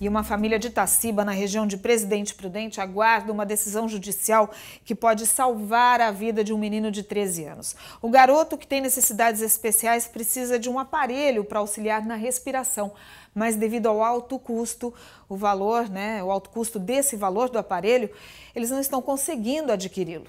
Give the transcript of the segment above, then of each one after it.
E uma família de Taciba, na região de Presidente Prudente, aguarda uma decisão judicial que pode salvar a vida de um menino de 13 anos. O garoto, que tem necessidades especiais, precisa de um aparelho para auxiliar na respiração, mas devido ao alto custo, o valor, né, o alto custo desse valor do aparelho, eles não estão conseguindo adquiri-lo.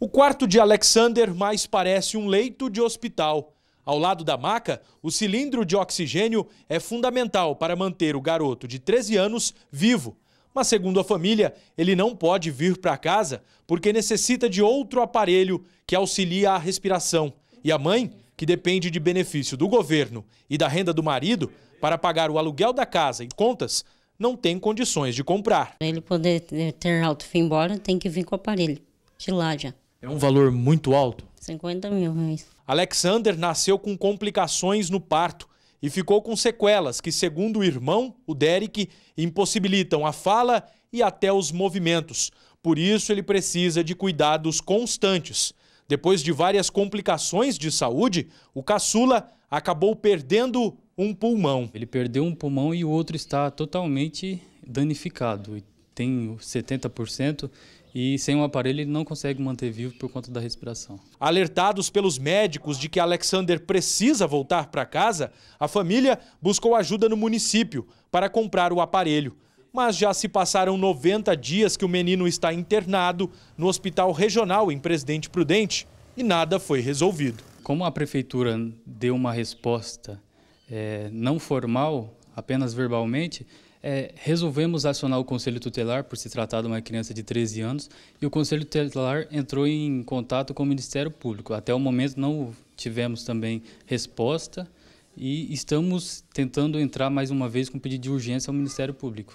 O quarto de Alexander mais parece um leito de hospital. Ao lado da maca, o cilindro de oxigênio é fundamental para manter o garoto de 13 anos vivo. Mas, segundo a família, ele não pode vir para casa porque necessita de outro aparelho que auxilia a respiração. E a mãe, que depende de benefício do governo e da renda do marido para pagar o aluguel da casa e contas, não tem condições de comprar. Para ele poder ter alto fim embora, tem que vir com o aparelho de lá já. É um valor muito alto? 50 mil reais. É Alexander nasceu com complicações no parto e ficou com sequelas que, segundo o irmão, o Derek, impossibilitam a fala e até os movimentos. Por isso, ele precisa de cuidados constantes. Depois de várias complicações de saúde, o caçula acabou perdendo um pulmão. Ele perdeu um pulmão e o outro está totalmente danificado. Tem 70% e sem o um aparelho ele não consegue manter vivo por conta da respiração. Alertados pelos médicos de que Alexander precisa voltar para casa, a família buscou ajuda no município para comprar o aparelho. Mas já se passaram 90 dias que o menino está internado no Hospital Regional em Presidente Prudente e nada foi resolvido. Como a prefeitura deu uma resposta é, não formal, apenas verbalmente, é, resolvemos acionar o Conselho Tutelar, por se tratar de uma criança de 13 anos, e o Conselho Tutelar entrou em contato com o Ministério Público. Até o momento não tivemos também resposta e estamos tentando entrar mais uma vez com pedido de urgência ao Ministério Público.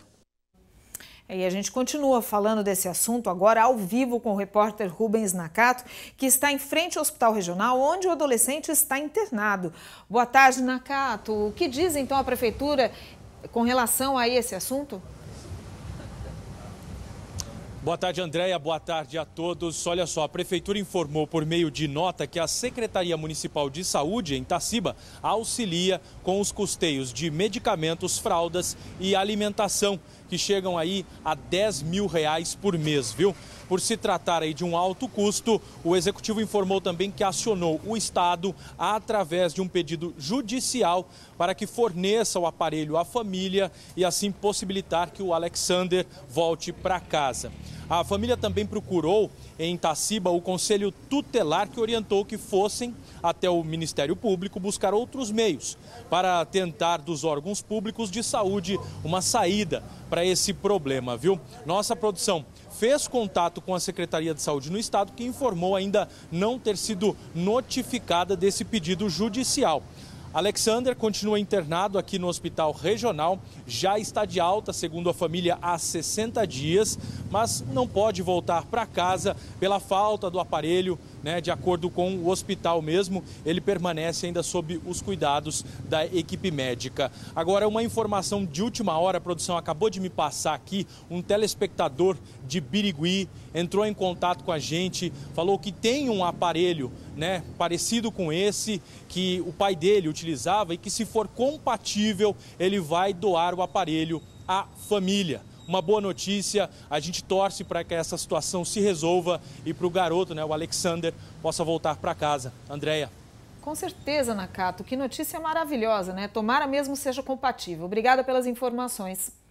É, e a gente continua falando desse assunto agora ao vivo com o repórter Rubens Nakato, que está em frente ao Hospital Regional, onde o adolescente está internado. Boa tarde, Nakato. O que diz então a Prefeitura com relação a esse assunto? Boa tarde, Andréia. Boa tarde a todos. Olha só, a Prefeitura informou por meio de nota que a Secretaria Municipal de Saúde, em Taciba, auxilia com os custeios de medicamentos, fraldas e alimentação que chegam aí a 10 mil reais por mês, viu? Por se tratar aí de um alto custo, o executivo informou também que acionou o Estado através de um pedido judicial para que forneça o aparelho à família e assim possibilitar que o Alexander volte para casa. A família também procurou em Taciba o conselho tutelar que orientou que fossem até o Ministério Público buscar outros meios para tentar dos órgãos públicos de saúde uma saída para esse problema, viu? Nossa produção fez contato com a Secretaria de Saúde no estado, que informou ainda não ter sido notificada desse pedido judicial. Alexander continua internado aqui no hospital regional, já está de alta, segundo a família, há 60 dias, mas não pode voltar para casa pela falta do aparelho né, de acordo com o hospital mesmo, ele permanece ainda sob os cuidados da equipe médica. Agora, uma informação de última hora, a produção acabou de me passar aqui, um telespectador de Birigui entrou em contato com a gente, falou que tem um aparelho né, parecido com esse que o pai dele utilizava e que, se for compatível, ele vai doar o aparelho à família uma boa notícia. A gente torce para que essa situação se resolva e para o garoto, né, o Alexander, possa voltar para casa. Andréia. Com certeza, Nakato. Que notícia maravilhosa, né? Tomara mesmo seja compatível. Obrigada pelas informações.